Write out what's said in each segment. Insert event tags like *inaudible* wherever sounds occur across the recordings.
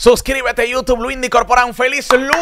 Suscríbete a YouTube, Luindy Corporán. ¡Feliz lunes!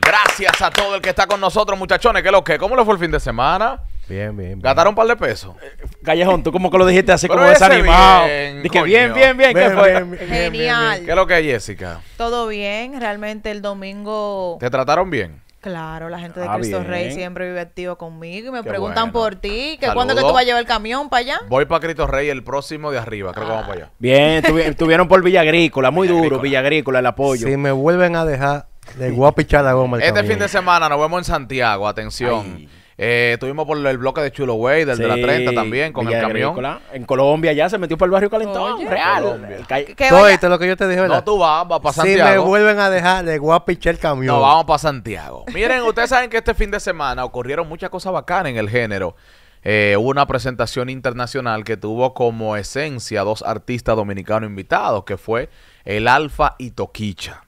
Gracias a todo el que está con nosotros, muchachones. ¿Qué es lo que? ¿Cómo le fue el fin de semana? Bien, bien, bien. un par de pesos? Callejón, tú como que lo dijiste así como desanimado. Bien, Dije, bien, bien, bien, fue? Genial. ¿Qué es lo que, Jessica? Todo bien, realmente el domingo... ¿Te trataron bien? Claro, la gente de ah, Cristo Rey siempre vive activo conmigo y me preguntan por ti, que cuando cuándo que tú vas a llevar el camión para allá. Voy para Cristo Rey el próximo de arriba, creo que vamos para ah. allá. Bien, *laughs* estuvieron por Villa Agrícola, muy duro, Villa Agrícola, el apoyo. Si me vuelven a dejar, de voy a pichar goma. este fin de semana nos vemos en Santiago, atención. Eh, estuvimos por el bloque de Chulo Way, del de la 30 también, con el camión. En Colombia ya se metió por el barrio Calentón, real. es lo que yo te dije, No, tú vas, va para Santiago. Si me vuelven a dejar, le voy a el camión. No, vamos para Santiago. Miren, ustedes saben que este fin de semana ocurrieron muchas cosas bacanas en el género. Eh, hubo una presentación internacional que tuvo como esencia dos artistas dominicanos invitados, que fue el Alfa y Toquicha.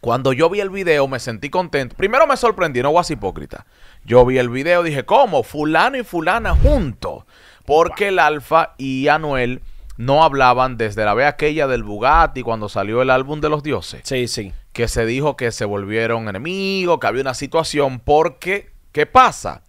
Cuando yo vi el video me sentí contento. Primero me sorprendí, no voy a ser hipócrita. Yo vi el video, dije, ¿cómo? Fulano y fulana juntos. Porque el Alfa y Anuel no hablaban desde la vez aquella del Bugatti cuando salió el álbum de los dioses. Sí, sí. Que se dijo que se volvieron enemigos, que había una situación porque, ¿qué pasa?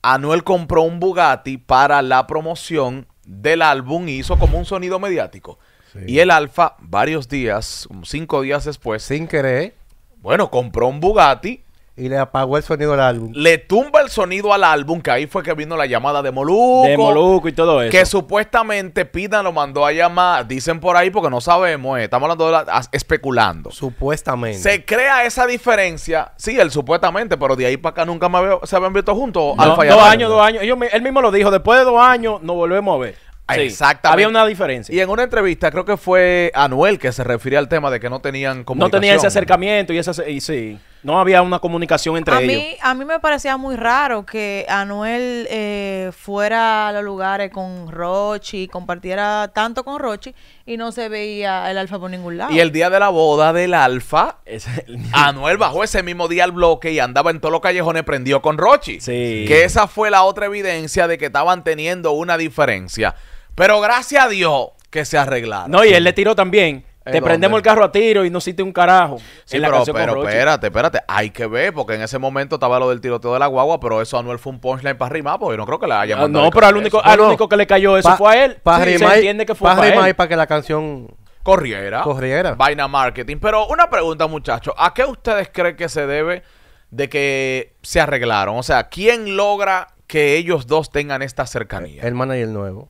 Anuel compró un Bugatti para la promoción del álbum y hizo como un sonido mediático. Y el Alfa, varios días, cinco días después. Sin querer. Bueno, compró un Bugatti y le apagó el sonido al álbum. Le tumba el sonido al álbum, que ahí fue que vino la llamada de Moluco. De Moluco y todo eso. Que supuestamente Pina lo mandó a llamar, dicen por ahí porque no sabemos, eh, estamos hablando de especulando. Supuestamente. Se crea esa diferencia, sí, él supuestamente, pero de ahí para acá nunca me se habían visto juntos. dos años, dos años. él mismo lo dijo, después de dos años nos volvemos a ver. Exactamente. Había una diferencia. Y en una entrevista, creo que fue Anuel que se refirió al tema de que no tenían comunicación. No tenían ese acercamiento y ese... Y sí. No había una comunicación entre a ellos. Mí, a mí me parecía muy raro que Anuel eh, fuera a los lugares con Rochi, compartiera tanto con Rochi y no se veía el Alfa por ningún lado. Y el día de la boda del Alfa, *laughs* Anuel bajó ese mismo día al bloque y andaba en todos los callejones prendió con Rochi. Sí. Que esa fue la otra evidencia de que estaban teniendo una diferencia. Pero gracias a Dios que se arreglaron. No, y él le tiró también. Te prendemos el carro a tiro y no hiciste un carajo. Sí, pero, pero espérate, espérate. Hay que ver, porque en ese momento estaba lo del tiroteo de la guagua, pero eso a Anuel fue un punchline para rimar, porque yo no creo que la haya ah, mandado. No, pero al único, único que le cayó eso fue a él. Para que para y para que la canción corriera. Corriera. Vaina marketing. Pero una pregunta, muchachos. ¿A qué ustedes creen que se debe de que se arreglaron? O sea, ¿quién logra que ellos dos tengan esta cercanía? El nuevo.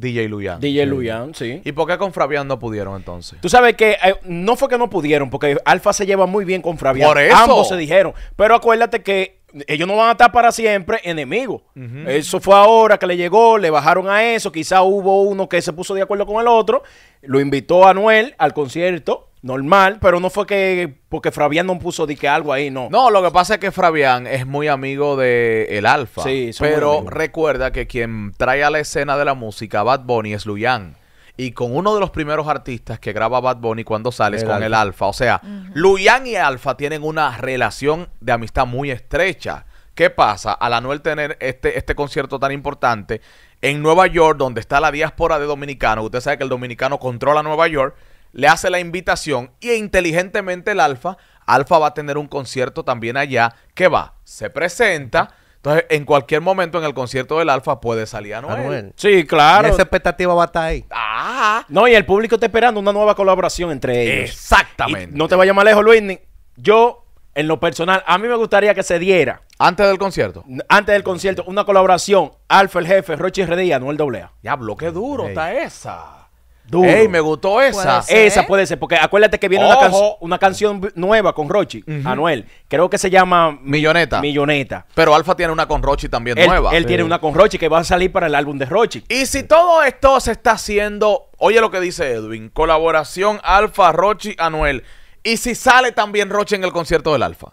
DJ Luyan. DJ sí. Luyan, sí. ¿Y por qué con Fabián no pudieron entonces? Tú sabes que eh, no fue que no pudieron, porque Alfa se lleva muy bien con Fabián. Por eso. Ambos se dijeron. Pero acuérdate que ellos no van a estar para siempre enemigos. Eso fue ahora que le llegó, le bajaron a eso. Quizá hubo uno que se puso de acuerdo con el otro, lo invitó a Noel al concierto normal, pero no fue que porque Fabián no puso de que algo ahí, no. No, lo que pasa es que Fabián es muy amigo de el Alfa. Sí, pero recuerda que quien trae a la escena de la música Bad Bunny es Luyan. Y con uno de los primeros artistas que graba Bad Bunny cuando sale es con el Alfa. O sea, Luyan y Alfa tienen una relación de amistad muy estrecha. ¿Qué pasa? Al Anuel tener este, este concierto tan importante en Nueva York, donde está la diáspora de dominicanos, usted sabe que el dominicano controla Nueva York, le hace la invitación y inteligentemente el Alfa, Alfa va a tener un concierto también allá que va, se presenta. Entonces, en cualquier momento en el concierto del Alfa puede salir Anuel. Sí, claro. esa expectativa va a estar ahí. Ah. No, y el público está esperando una nueva colaboración entre ellos. Exactamente. no te vayas más lejos, Luis. Yo, en lo personal, a mí me gustaría que se diera. Antes del concierto. Antes del concierto, una colaboración. Alfa el jefe, Rochi Redí y Anuel Doblea. Diablo, qué duro está esa me gustó esa. esa puede ser, porque acuérdate que viene una, canción nueva con Rochi, Anuel. Creo que se llama Milloneta. Milloneta. Pero Alfa tiene una con Rochi también nueva. Él tiene una con Rochi que va a salir para el álbum de Rochi. Y si todo esto se está haciendo, oye lo que dice Edwin, colaboración Alfa, Rochi, Anuel. Y si sale también Rochi en el concierto del Alfa.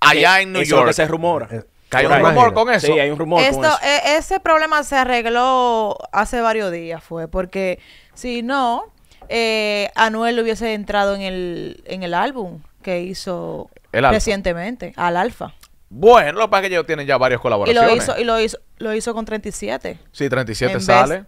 Allá eh, en New York. Es que se rumora. Eh, hay un rumor con eso. Sí, hay un rumor con eso. E, ese problema se arregló hace varios días, fue, porque si no, eh, Anuel hubiese entrado en el, álbum que hizo recientemente, al Alfa. Bueno, lo que pasa que ellos tienen ya varios colaboraciones. Y lo hizo, y lo hizo, lo hizo con 37. Sí, 37 sale.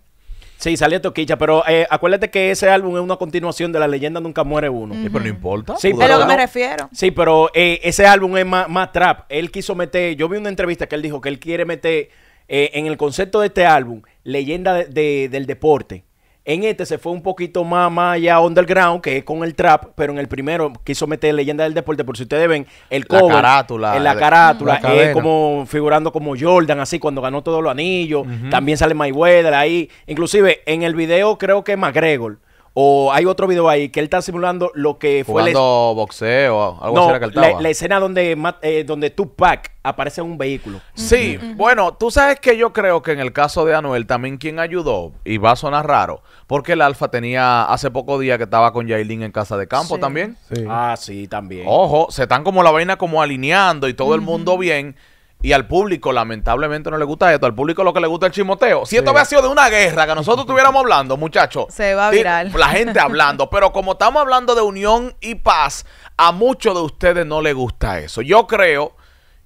Sí, salió Toquicha, pero eh, acuérdate que ese álbum es una continuación de La Leyenda Nunca Muere Uno. pero no importa. Sí, pero, lo que me refiero. Sí, pero eh, ese álbum es más, trap. Él quiso meter, yo vi una entrevista que él dijo que él quiere meter eh, en el concepto de este álbum, leyenda del deporte. En este se fue un poquito más, allá underground, que es con el trap, pero en el primero quiso meter leyenda del deporte. Por si ustedes ven, el cover. La carátula. En la carátula. es como figurando como Jordan, así, cuando ganó todos los anillos. También sale Mayweather ahí. Inclusive, en el video creo que McGregor o hay otro video ahí que él está simulando lo que fue. el... boxeo, algo así la, la, escena donde, eh, donde Tupac aparece en un vehículo. Sí, bueno, tú sabes que yo creo que en el caso de Anuel también quien ayudó, y va a sonar raro, porque el Alfa tenía hace poco día que estaba con Yailin en casa de campo también. Ah, sí, también. Ojo, se están como la vaina como alineando y todo el mundo bien. Y al público, lamentablemente, no le gusta esto. Al público lo que le gusta es el chimoteo. Si esto hubiera sido de una guerra que nosotros estuviéramos hablando, muchachos. Se va a viral. La gente hablando. Pero como estamos hablando de unión y paz, a muchos de ustedes no les gusta eso. Yo creo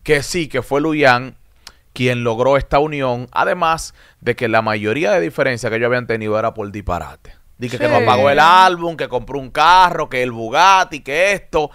que sí, que fue Luyan quien logró esta unión. Además de que la mayoría de diferencias que ellos habían tenido era por disparate. Dije que no pagó el álbum, que compró un carro, que el Bugatti, que esto.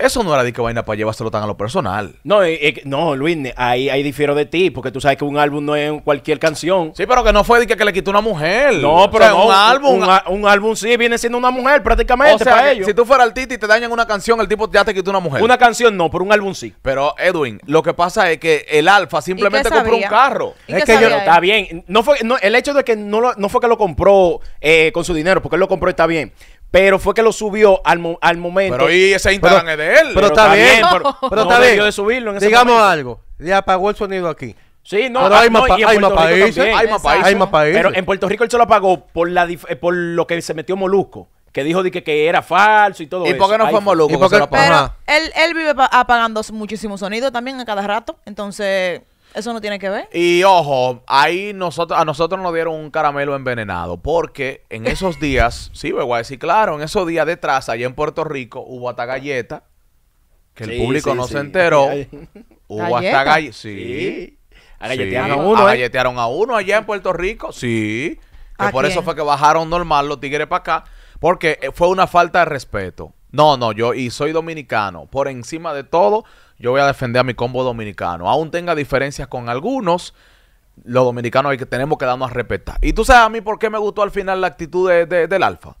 Eso no era de que vaina para llevárselo tan a lo personal. No, eh, eh, no, Luis, ahí, ahí difiero de ti, porque tú sabes que un álbum no es cualquier canción. Sí, pero que no fue de que, le quitó una mujer. No, pero un álbum. Un, álbum sí viene siendo una mujer prácticamente o sea, para ellos. Si tú fueras artista y te dañan una canción, el tipo ya te quitó una mujer. Una canción no, pero un álbum sí. Pero Edwin, lo que pasa es que el Alfa simplemente compró un carro. Es que yo está bien. No fue, el hecho de que no, lo, no fue que lo compró eh, con su dinero, porque él lo compró está bien. Pero fue que lo subió al, mo al momento. Pero y ese Instagram es de él. Pero, está bien. pero, está bien. De subirlo en ese Digamos algo. Le apagó el sonido aquí. Sí, no, pero hay, ah, más, hay más países, hay más países, hay más países. Pero en Puerto Rico él se lo apagó por, la eh, por lo que se metió Molusco. Que dijo que, que era falso y todo ¿Y eso. ¿Y por qué no fue Molusco? ¿Y lo apagó? él, él vive apagando muchísimo sonido también a cada rato. Entonces. Eso no tiene que ver. Y ojo, ahí nosotros, a nosotros nos dieron un caramelo envenenado, porque en esos *laughs* días, sí, me voy a decir, claro, en esos días detrás, allá en Puerto Rico, hubo hasta galleta, que el público no se enteró. hubo hasta galletas. Sí. A ¿eh? galletearon a uno. allá en Puerto Rico, sí. Que por eso fue que bajaron normal los tigres para acá, porque eh, fue una falta de respeto. No, no, yo y soy dominicano. Por encima de todo, yo voy a defender a mi combo dominicano. Aún tenga diferencias con algunos, los dominicanos hay que, tenemos que darnos a respetar. Y tú sabes a mí por qué me gustó al final la actitud de, del Alfa.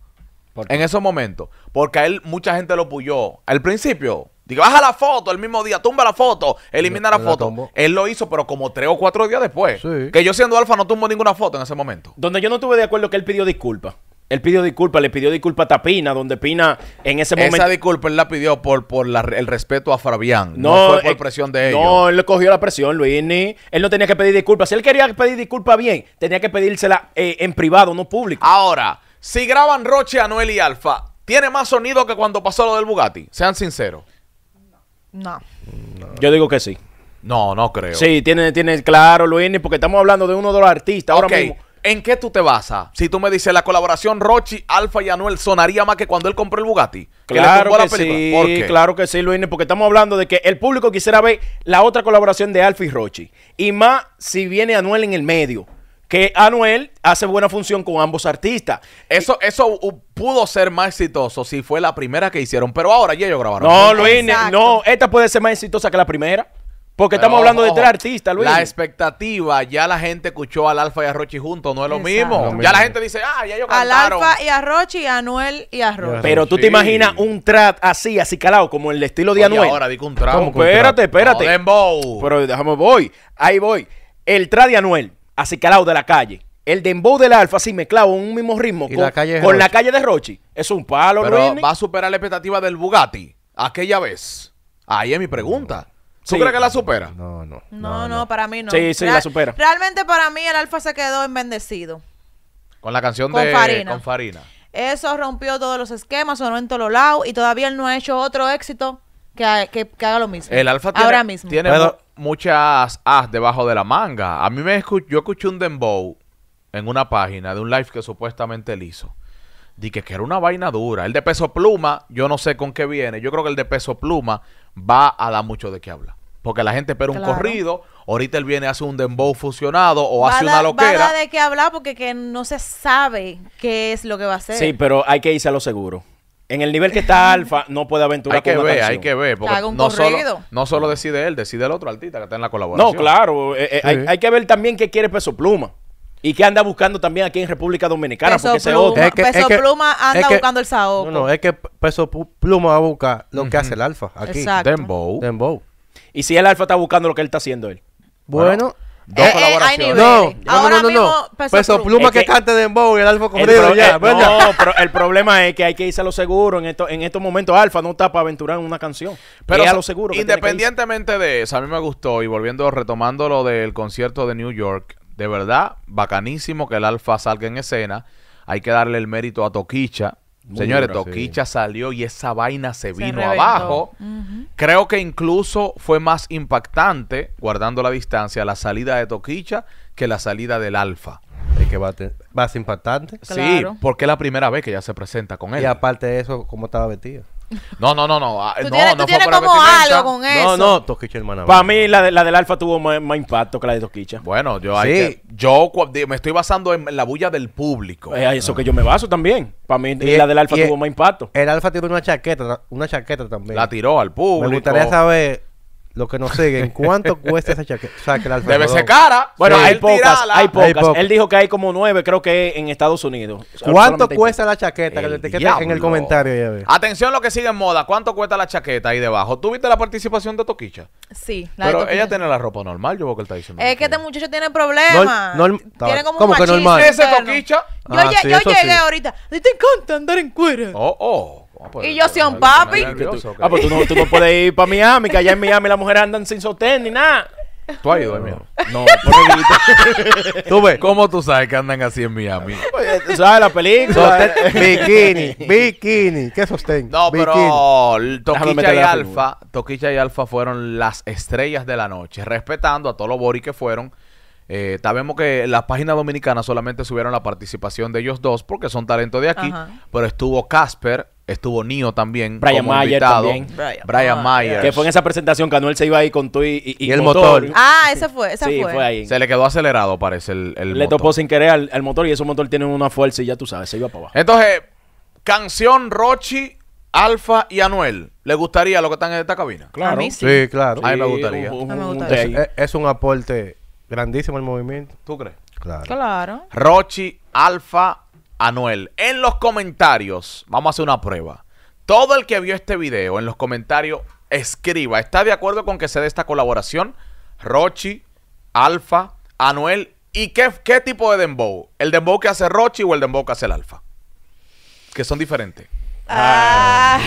En esos momentos. Porque a él mucha gente lo puyó. Al principio, digo, baja la foto el mismo día, tumba la foto, elimina la, foto. él lo hizo, pero como tres o cuatro días después. Que yo siendo Alfa no tumbo ninguna foto en ese momento. Donde yo no estuve de acuerdo que él pidió disculpas. Él pidió disculpas, le pidió disculpas a Tapina, donde Pina en ese momento. Esa disculpa él la pidió por, por el respeto a Fabián. No, fue por eh, presión de ellos. No, él le cogió la presión, Luini. Él no tenía que pedir disculpas. Si él quería pedir disculpas bien, tenía que pedírsela eh, en privado, no público. Ahora, si graban Roche, Anuel y Alfa, ¿tiene más sonido que cuando pasó lo del Bugatti? Sean sinceros. No. Yo digo que sí. No, no creo. Sí, tiene, tiene claro, Luini, porque estamos hablando de uno de los artistas ahora mismo ¿En qué tú te basas? Si tú me dices la colaboración Rochi, Alfa y Anuel sonaría más que cuando él compró el Bugatti. Claro que, sí, claro que sí, Luis, porque estamos hablando de que el público quisiera ver la otra colaboración de Alfa y Rochi. Y más si viene Anuel en el medio. Que Anuel hace buena función con ambos artistas. Eso, eso uh, pudo ser más exitoso si fue la primera que hicieron, pero ahora ya ellos grabaron. No, Luis, no, esta puede ser más exitosa que la primera. Porque estamos hablando de tres artistas, Luis. La expectativa, ya la gente escuchó al Alfa y a Rochi juntos, no es lo mismo. ya la gente dice, ah, ya yo Al Alfa y a Rochi, a Anuel y a Rochi. Pero tú te imaginas un trap así, así calado, como el estilo de Oye, ahora digo un trap. espérate, espérate. dembow. Pero déjame, voy. Ahí voy. El trap de Anuel, así de la calle. El dembow del alfa, si mezclado en un mismo ritmo con, la calle, con la calle de Rochi, es un palo, Pero va a superar la expectativa del Bugatti aquella vez. Ahí es mi pregunta. ¿Tú crees que la supera? No, no. No, no, para mí no. Sí, sí, la supera. Realmente para mí el Alfa se quedó en Con la canción de Con Farina. Eso rompió todos los esquemas, sonó en todos lados y todavía él no ha hecho otro éxito que, haga lo mismo. El Alfa tiene, Ahora mismo. tiene muchas as debajo de la manga. A mí me escuchó... yo escuché un dembow en una página de un live que supuestamente él hizo. Dije que era una vaina dura. El de peso pluma, yo no sé con qué viene. Yo creo que el de peso pluma va a dar mucho de qué hablar. Porque la gente espera un corrido, ahorita él viene hace un dembow fusionado o hace una loquera. Va a de qué hablar porque que no se sabe qué es lo que va a hacer. Sí, pero hay que irse a lo seguro. En el nivel que está *laughs* Alfa, no puede aventurar Hay que ver, hay que ver. Porque no solo, no solo decide él, decide el otro artista que está en la colaboración. No, claro. Eh, eh, hay, hay, que ver también qué quiere Peso Pluma. Y que anda buscando también aquí en República Dominicana, peso porque ese es que, peso pluma anda buscando el saoco. No, no, es que peso pluma va a buscar lo que hace el alfa aquí. Exacto. Dembow. Dembow. Y si el alfa está buscando lo que él está haciendo él. Bueno. Dos eh, eh, colaboraciones. no, Ahora no, no, no, Peso, pluma que, cante Dembow y el Alfa corrido ya. Bueno, eh, no, pero el problema es que hay que irse a lo seguro. En, en estos momentos Alfa no está para aventurar en una canción. Pero a lo seguro. Independientemente de eso, a mí me gustó. Y volviendo, retomando lo del concierto de New York de verdad, bacanísimo que el Alfa salga en escena. Hay que darle el mérito a Toquicha. Señores, Toquicha salió y esa vaina se, vino abajo. Creo que incluso fue más impactante, guardando la distancia, la salida de Toquicha que la salida del Alfa. Es que va a ser impactante. Sí, porque es la primera vez que ya se presenta con él. Y aparte de eso, ¿cómo estaba vestido? No, no, no, no. Ah, tú no, tienes, no como algo con eso. No, no, Para mí, la, del Alfa tuvo más, impacto que la de Toquicha. Bueno, yo, ahí yo me estoy basando en la bulla del público. Es eh, eso que yo me baso también. Para mí, y, la del Alfa tuvo más impacto. El Alfa tiene una chaqueta, una chaqueta también. La tiró al público. Me gustaría saber lo que nos siguen, ¿cuánto *laughs* cuesta esa chaqueta? O sea, Debe ser cara. Bueno, hay, pocas, hay, pocas, Él dijo que hay como nueve, creo que en Estados Unidos. ¿Cuánto cuesta la chaqueta? que te en el comentario. Ya Atención lo que sigue en moda. ¿Cuánto cuesta la chaqueta ahí debajo? ¿Tú viste la participación de Toquicha? Sí. Pero ella tiene la ropa normal, yo veo que él está diciendo. Es que este muchacho tiene problemas. tiene como un que normal? ¿Ese Toquicha? Yo, ah, llegué ahorita. ¿Te encanta andar en cuero? Oh, oh. Ah, pues, y yo soy un papi. ah, pues tú no, tú no puedes ir para Miami, que allá en Miami las mujeres andan sin sostén ni nada. ¿Tú has ido a Miami? No, *laughs* ¿Tú ves? ¿Cómo tú sabes que andan así en Miami? Ah, pues, eh, ¿Tú sabes la película? *laughs* bikini, *laughs* bikini. ¿Qué sostén? No, pero Toquicha y Alfa, Toquicha y Alfa fueron las estrellas de la noche, respetando a todos los boris que fueron. sabemos eh, que las páginas dominicanas solamente subieron la participación de ellos dos porque son talentos de aquí, pero estuvo Casper, Estuvo Nio también. Brian Mayer también. Brian, Mayer. Que fue en esa presentación que Anuel se iba ahí con tú y, el motor. Ah, ese fue, fue. Se le quedó acelerado, parece, el, el Le topó sin querer al, motor y ese motor tiene una fuerza y ya tú sabes, se iba para abajo. Entonces, canción Rochi, Alfa y Anuel. ¿Le gustaría lo que están en esta cabina? Claro. sí. claro. a mí me gustaría. es, es un aporte grandísimo el movimiento. ¿Tú crees? Claro. Claro. Rochi, Alfa, Anuel, en los comentarios, vamos a hacer una prueba. Todo el que vio este video en los comentarios, escriba, ¿está de acuerdo con que se dé esta colaboración? Rochi, Alfa, Anuel, ¿y qué, tipo de dembow? ¿El dembow que hace Rochi o el dembow que hace el Alfa? Que son diferentes. Ah.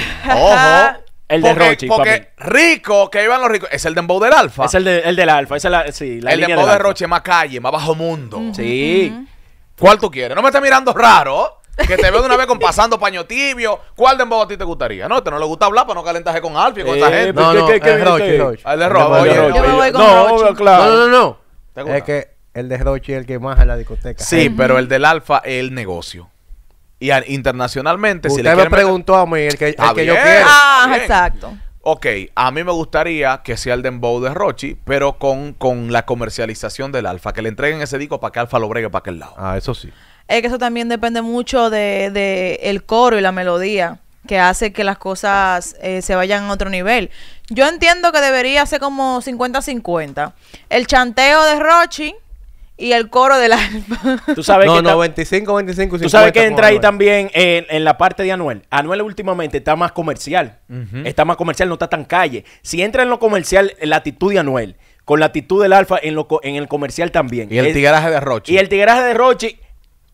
Ojo. *laughs* El de Rochi. Porque rico, que iban los ricos, es el dembow del alfa. Es el, de, del alfa. Es el, sí, el dembow de Rochi más calle, más bajo mundo. Sí. ¿Cuál tú quieres? No me estás mirando raro. Que te veo de una vez con *laughs* pasando paño tibio. ¿Cuál de a ti te gustaría? No, te este no le gusta hablar para pues no calentarse con Alfie y con esa eh, gente. No, no, es El de Rochi. Yo no, claro. No, no, no. Es que el de Roche es el que más Es la discoteca. Sí, pero el del Alfa es el negocio. Y internacionalmente, si le me preguntó a mí el que, el que yo quiero. Ah, exacto ok, a mí me gustaría que sea el dembow de Rochi, pero con, la comercialización del Alfa, que le entreguen ese disco para que Alfa lo bregue para aquel lado. Ah, eso sí. Es que eso también depende mucho de, de el coro y la melodía que hace que las cosas eh, se vayan a otro nivel. Yo entiendo que debería ser como 50-50. El chanteo de Rochi y el coro del Alfa. Tú sabes que no, 25, 25, 50. Tú sabes que entra ahí también en, la parte de Anuel. Anuel últimamente está más comercial. Está más comercial, no está tan calle. Si entra en lo comercial, la actitud de Anuel, con la actitud del alfa en, lo, en el comercial también. Y el tigraje de Rochi. Y el tigraje de Rochi,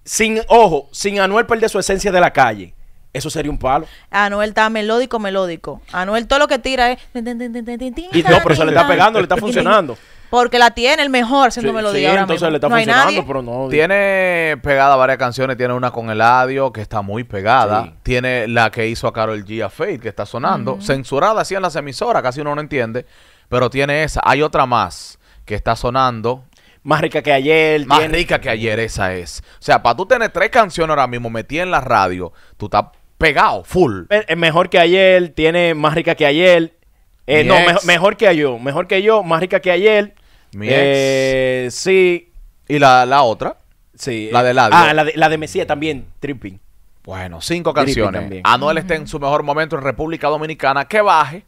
sin, ojo, sin Anuel perder su esencia de la calle. Eso sería un palo. Anuel está melódico, melódico. Anuel todo lo que tira es... Y no, pero se le está pegando, le está funcionando. Porque la tiene el mejor siendo melodía. Sí, entonces le está funcionando, pero no. Tiene pegada varias canciones. Tiene una con el Eladio, que está muy pegada. Tiene la que hizo a Carol G. A que está sonando. Censurada así en las emisoras, casi uno no entiende. Pero tiene esa. Hay otra más que está sonando. Más rica que ayer. Más rica que ayer, esa es. O sea, para tú tener tres canciones ahora mismo metidas en la radio, tú estás pegado, full. Eh, mejor que ayer, tiene más rica que ayer. Eh, no, mejor que yo, mejor que yo, más rica que ayer. Mi eh, Sí. ¿Y la, otra? Sí. La de Ah, la de, la de Mesía también, Tripping. Bueno, cinco canciones. Anuel está en su mejor momento en República Dominicana. Que baje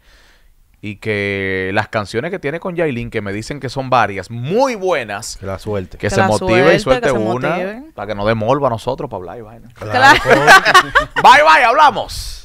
y que las canciones que tiene con Yailin, que me dicen que son varias, muy buenas. Que la suelte. Que, se motive y suelte una para que no demolva a nosotros para hablar y vaina. bye bye, hablamos.